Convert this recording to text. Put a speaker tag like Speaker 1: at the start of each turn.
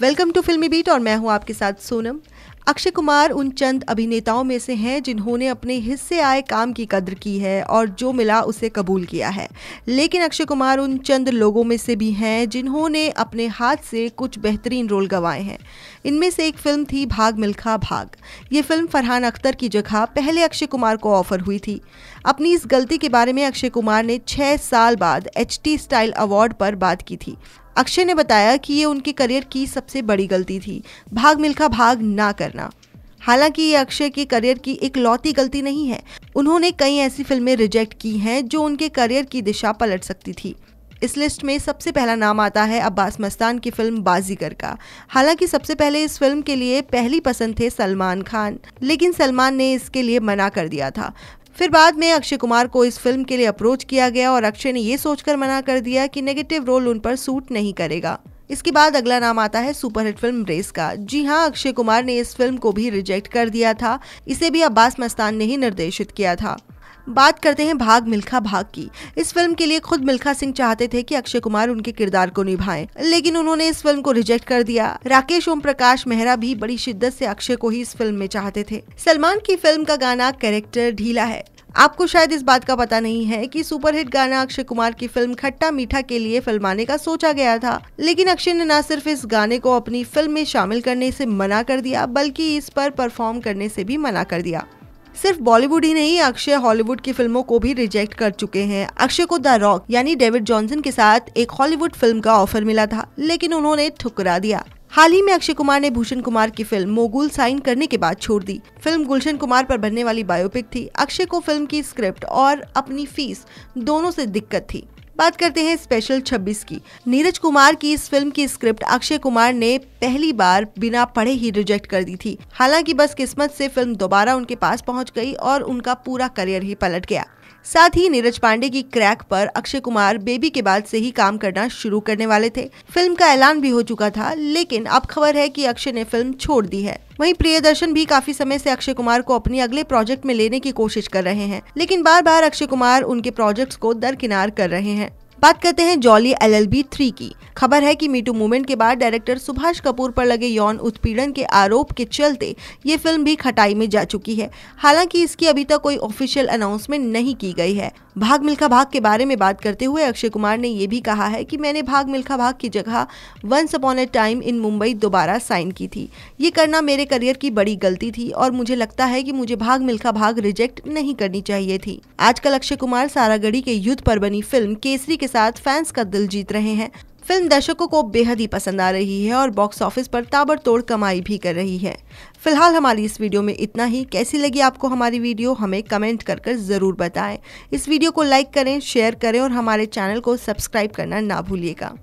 Speaker 1: welcome to फिल्मी beat और मैं हूं आपके साथ सोनम अक्षय कुमार उन चंद अभिनेताओं में से हैं जिन्होंने अपने हिस्से आए काम की कद्र की है और जो मिला उसे कबूल किया है लेकिन अक्षय कुमार उन चंद लोगों में से भी हैं जिन्होंने अपने हाथ से कुछ बेहतरीन रोल गंवाए हैं इनमें से एक फिल्म थी भाग मिल्खा भाग ये फिल्म फरहान अख्तर की जगह पहले अक्षय कुमार को ऑफर हुई थी अपनी इस गलती के बारे में अक्षय कुमार ने छः साल बाद एच स्टाइल अवार्ड पर बात की थी अक्षय ने बताया कि ये उनके करियर की सबसे बड़ी गलती थी भाग मिल्खा भाग ना करना हालांकि ये अक्षय के करियर की एक लौती गलती नहीं है उन्होंने कई ऐसी फिल्में रिजेक्ट की हैं जो उनके करियर की दिशा पलट सकती थी इस लिस्ट में सबसे पहला नाम आता है अब्बास मस्तान की फिल्म बाजीगर का हालांकि सबसे पहले इस फिल्म के लिए पहली पसंद थे सलमान खान लेकिन सलमान ने इसके लिए मना कर दिया था फिर बाद में अक्षय कुमार को इस फिल्म के लिए अप्रोच किया गया और अक्षय ने ये सोचकर मना कर दिया कि नेगेटिव रोल उन पर सूट नहीं करेगा इसके बाद अगला नाम आता है सुपरहिट फिल्म रेस का जी हाँ अक्षय कुमार ने इस फिल्म को भी रिजेक्ट कर दिया था इसे भी अब्बास मस्तान ने ही निर्देशित किया था बात करते हैं भाग मिल्खा भाग की इस फिल्म के लिए खुद मिल्खा सिंह चाहते थे कि अक्षय कुमार उनके किरदार को निभाएं लेकिन उन्होंने इस फिल्म को रिजेक्ट कर दिया राकेश ओम प्रकाश मेहरा भी बड़ी शिद्दत से अक्षय को ही इस फिल्म में चाहते थे सलमान की फिल्म का गाना कैरेक्टर ढीला है आपको शायद इस बात का पता नहीं है कि सुपरहिट गाना अक्षय कुमार की फिल्म खट्टा मीठा के लिए फिल्माने का सोचा गया था लेकिन अक्षय ने न सिर्फ इस गाने को अपनी फिल्म में शामिल करने से मना कर दिया बल्कि इस पर परफॉर्म करने से भी मना कर दिया सिर्फ बॉलीवुड ही नहीं अक्षय हॉलीवुड की फिल्मों को भी रिजेक्ट कर चुके हैं अक्षय को द रॉक यानी डेविड जॉनसन के साथ एक हॉलीवुड फिल्म का ऑफर मिला था लेकिन उन्होंने ठुकरा दिया हाल ही में अक्षय कुमार ने भूषण कुमार की फिल्म मोगुल साइन करने के बाद छोड़ दी फिल्म गुलशन कुमार पर बनने वाली बायोपिक थी अक्षय को फिल्म की स्क्रिप्ट और अपनी फीस दोनों से दिक्कत थी बात करते हैं स्पेशल 26 की नीरज कुमार की इस फिल्म की स्क्रिप्ट अक्षय कुमार ने पहली बार बिना पढ़े ही रिजेक्ट कर दी थी हालांकि बस किस्मत से फिल्म दोबारा उनके पास पहुंच गई और उनका पूरा करियर ही पलट गया साथ ही नीरज पांडे की क्रैक पर अक्षय कुमार बेबी के बाद से ही काम करना शुरू करने वाले थे फिल्म का ऐलान भी हो चुका था लेकिन अब खबर है कि अक्षय ने फिल्म छोड़ दी है वहीं प्रियदर्शन भी काफी समय से अक्षय कुमार को अपने अगले प्रोजेक्ट में लेने की कोशिश कर रहे हैं लेकिन बार बार अक्षय कुमार उनके प्रोजेक्ट्स को दरकिनार कर रहे हैं बात करते हैं जॉली एल एल थ्री की खबर है कि मीटू मूवमेंट के बाद डायरेक्टर सुभाष कपूर पर लगे यौन उत्पीड़न के आरोप के चलते ये फिल्म भी खटाई में जा चुकी है हालांकि इसकी अभी तक कोई ऑफिशियल अनाउंसमेंट नहीं की गई है भाग मिल्खा भाग के बारे में बात करते हुए अक्षय कुमार ने यह भी कहा है कि मैंने भाग मिल्खा भाग की जगह once upon a time in Mumbai दोबारा साइन की थी ये करना मेरे करियर की बड़ी गलती थी और मुझे लगता है कि मुझे भाग मिल्खा भाग रिजेक्ट नहीं करनी चाहिए थी आजकल अक्षय कुमार सारागढ़ी के युद्ध पर बनी फिल्म केसरी के साथ फैंस का दिल जीत रहे हैं फिल्म दर्शकों को बेहद ही पसंद आ रही है और बॉक्स ऑफिस पर ताबड़तोड़ कमाई भी कर रही है फिलहाल हमारी इस वीडियो में इतना ही कैसी लगी आपको हमारी वीडियो हमें कमेंट कर कर ज़रूर बताएं इस वीडियो को लाइक करें शेयर करें और हमारे चैनल को सब्सक्राइब करना ना भूलिएगा